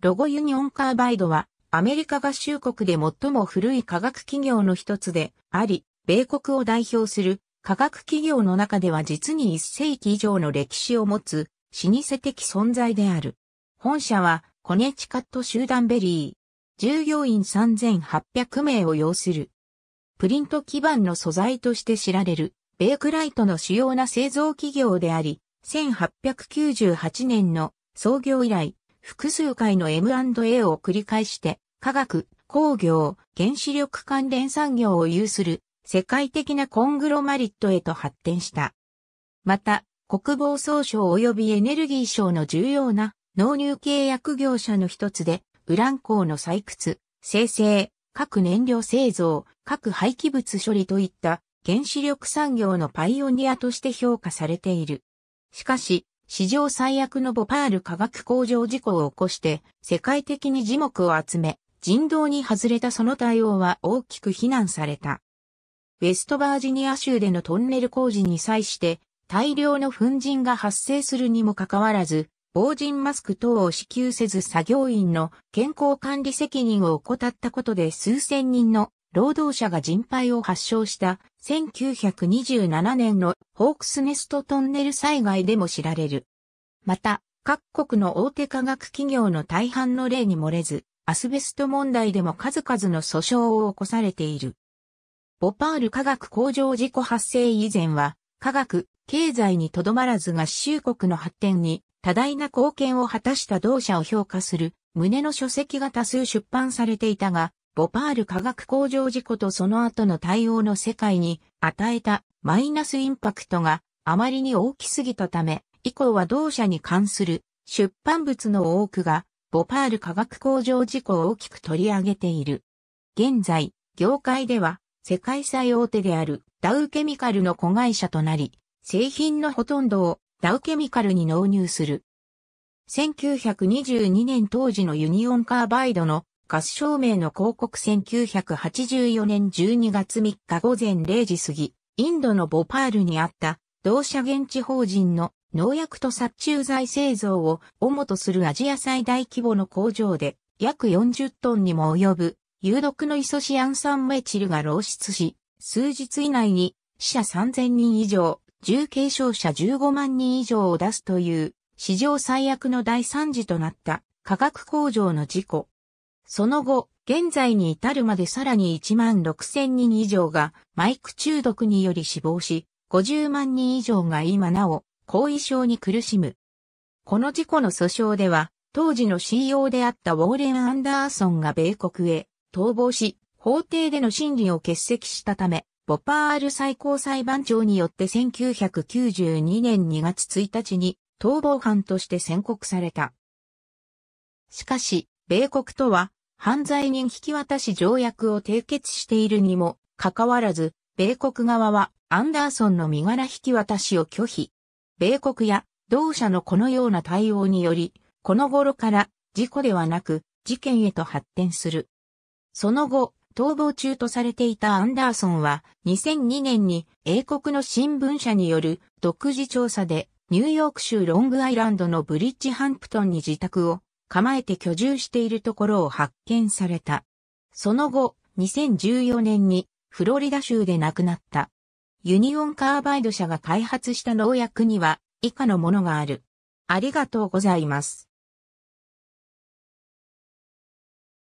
ロゴユニオンカーバイドは、アメリカ合衆国で最も古い化学企業の一つであり、米国を代表する化学企業の中では実に1世紀以上の歴史を持つ老舗的存在である。本社はコネチカット集団ベリー。従業員3800名を要する。プリント基盤の素材として知られる、ベークライトの主要な製造企業であり、1898年の創業以来、複数回の M&A を繰り返して、科学、工業、原子力関連産業を有する世界的なコングロマリットへと発展した。また、国防総省及びエネルギー省の重要な納入契約業者の一つで、ウラン鉱の採掘、生成、各燃料製造、各廃棄物処理といった原子力産業のパイオニアとして評価されている。しかし、史上最悪のボパール化学工場事故を起こして、世界的に樹木を集め、人道に外れたその対応は大きく非難された。ウェストバージニア州でのトンネル工事に際して、大量の粉塵が発生するにもかかわらず、防塵マスク等を支給せず作業員の健康管理責任を怠ったことで数千人の労働者が人肺を発症した1927年のホークスネストトンネル災害でも知られる。また、各国の大手科学企業の大半の例に漏れず、アスベスト問題でも数々の訴訟を起こされている。ボパール科学工場事故発生以前は、科学、経済にとどまらず合衆国の発展に多大な貢献を果たした同社を評価する旨の書籍が多数出版されていたが、ボパール化学工場事故とその後の対応の世界に与えたマイナスインパクトがあまりに大きすぎたため、以降は同社に関する出版物の多くがボパール化学工場事故を大きく取り上げている。現在、業界では世界最大手であるダウケミカルの子会社となり、製品のほとんどをダウケミカルに納入する。1922年当時のユニオンカーバイドのス照明の広告1984年12月3日午前0時過ぎ、インドのボパールにあった同社現地法人の農薬と殺虫剤製造を主とするアジア最大規模の工場で約40トンにも及ぶ有毒のイソシアン酸メチルが漏出し、数日以内に死者3000人以上、重軽傷者15万人以上を出すという史上最悪の大惨事となった化学工場の事故。その後、現在に至るまでさらに1万6000人以上がマイク中毒により死亡し、50万人以上が今なお、後遺症に苦しむ。この事故の訴訟では、当時の CEO であったウォーレン・アンダーソンが米国へ逃亡し、法廷での審理を欠席したため、ボパール最高裁判長によって1992年2月1日に逃亡犯として宣告された。しかし、米国とは犯罪人引き渡し条約を締結しているにもかかわらず、米国側はアンダーソンの身柄引き渡しを拒否。米国や同社のこのような対応により、この頃から事故ではなく事件へと発展する。その後、逃亡中とされていたアンダーソンは2002年に英国の新聞社による独自調査でニューヨーク州ロングアイランドのブリッジハンプトンに自宅を構えて居住しているところを発見された。その後、2014年にフロリダ州で亡くなった。ユニオンカーバイド社が開発した農薬には以下のものがある。ありがとうございます。